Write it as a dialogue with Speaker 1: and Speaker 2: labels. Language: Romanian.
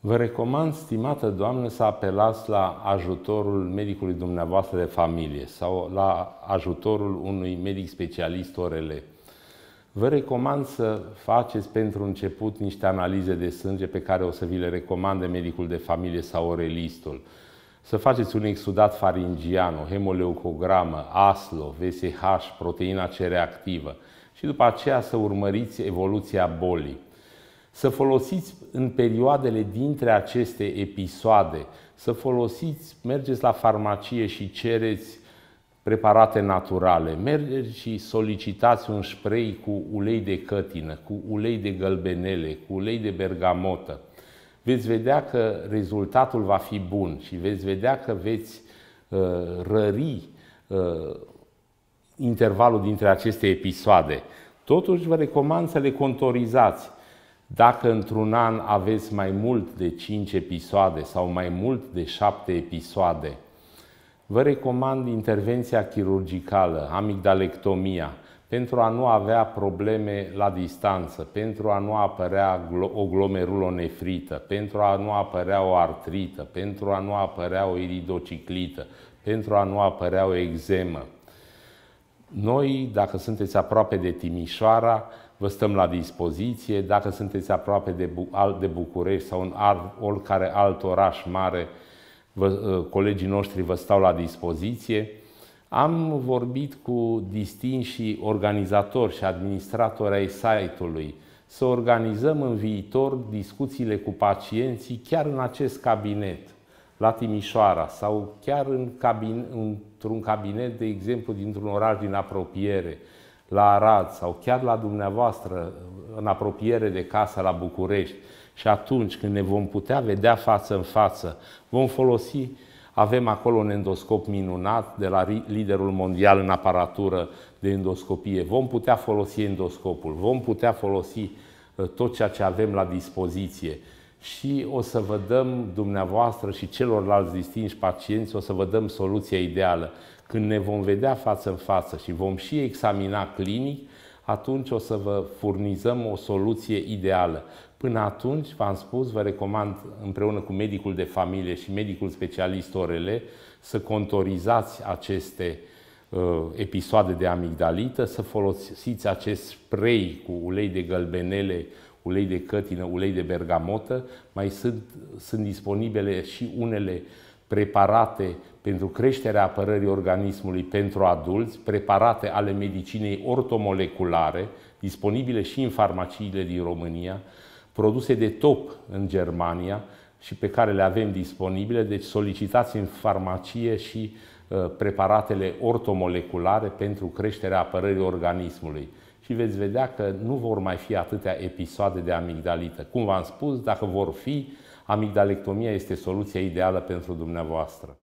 Speaker 1: Vă recomand, stimată doamnă, să apelați la ajutorul medicului dumneavoastră de familie sau la ajutorul unui medic specialist ORL. Vă recomand să faceți pentru început niște analize de sânge pe care o să vi le recomande medicul de familie sau orelistul. Să faceți un exudat faringian, o hemoleucogramă, ASLO, VSH, proteina C reactivă și după aceea să urmăriți evoluția bolii să folosiți în perioadele dintre aceste episoade, să folosiți, mergeți la farmacie și cereți preparate naturale, mergeți și solicitați un spray cu ulei de cătină, cu ulei de gălbenele, cu ulei de bergamotă. Veți vedea că rezultatul va fi bun și veți vedea că veți uh, rări uh, intervalul dintre aceste episoade. Totuși vă recomand să le contorizați dacă într-un an aveți mai mult de 5 episoade sau mai mult de 7 episoade, vă recomand intervenția chirurgicală, amigdalectomia, pentru a nu avea probleme la distanță, pentru a nu apărea o glomerulonefrită, pentru a nu apărea o artrită, pentru a nu apărea o iridociclită, pentru a nu apărea o exemă. Noi, dacă sunteți aproape de Timișoara, vă stăm la dispoziție. Dacă sunteți aproape de, de București sau în oricare alt oraș mare, vă, uh, colegii noștri vă stau la dispoziție. Am vorbit cu distinși organizatori și administratori ai site-ului să organizăm în viitor discuțiile cu pacienții chiar în acest cabinet la Timișoara sau chiar în cabin, într-un cabinet, de exemplu, dintr-un oraș din apropiere, la Arad sau chiar la dumneavoastră, în apropiere de casă la București. Și atunci când ne vom putea vedea față în față, vom folosi avem acolo un endoscop minunat de la liderul mondial în aparatură de endoscopie. Vom putea folosi endoscopul, vom putea folosi uh, tot ceea ce avem la dispoziție și o să vă dăm dumneavoastră și celorlalți distinși pacienți, o să vă dăm soluția ideală. Când ne vom vedea față în față și vom și examina clinic, atunci o să vă furnizăm o soluție ideală. Până atunci, v-am spus, vă recomand împreună cu medicul de familie și medicul specialist orele să contorizați aceste uh, episoade de amigdalită, să folosiți acest spray cu ulei de gălbenele ulei de cătină, ulei de bergamotă. Mai sunt, sunt disponibile și unele preparate pentru creșterea apărării organismului pentru adulți, preparate ale medicinei ortomoleculare, disponibile și în farmaciile din România, produse de top în Germania și pe care le avem disponibile, deci solicitați în farmacie și uh, preparatele ortomoleculare pentru creșterea apărării organismului și veți vedea că nu vor mai fi atâtea episoade de amigdalită. Cum v-am spus, dacă vor fi, amigdalectomia este soluția ideală pentru dumneavoastră.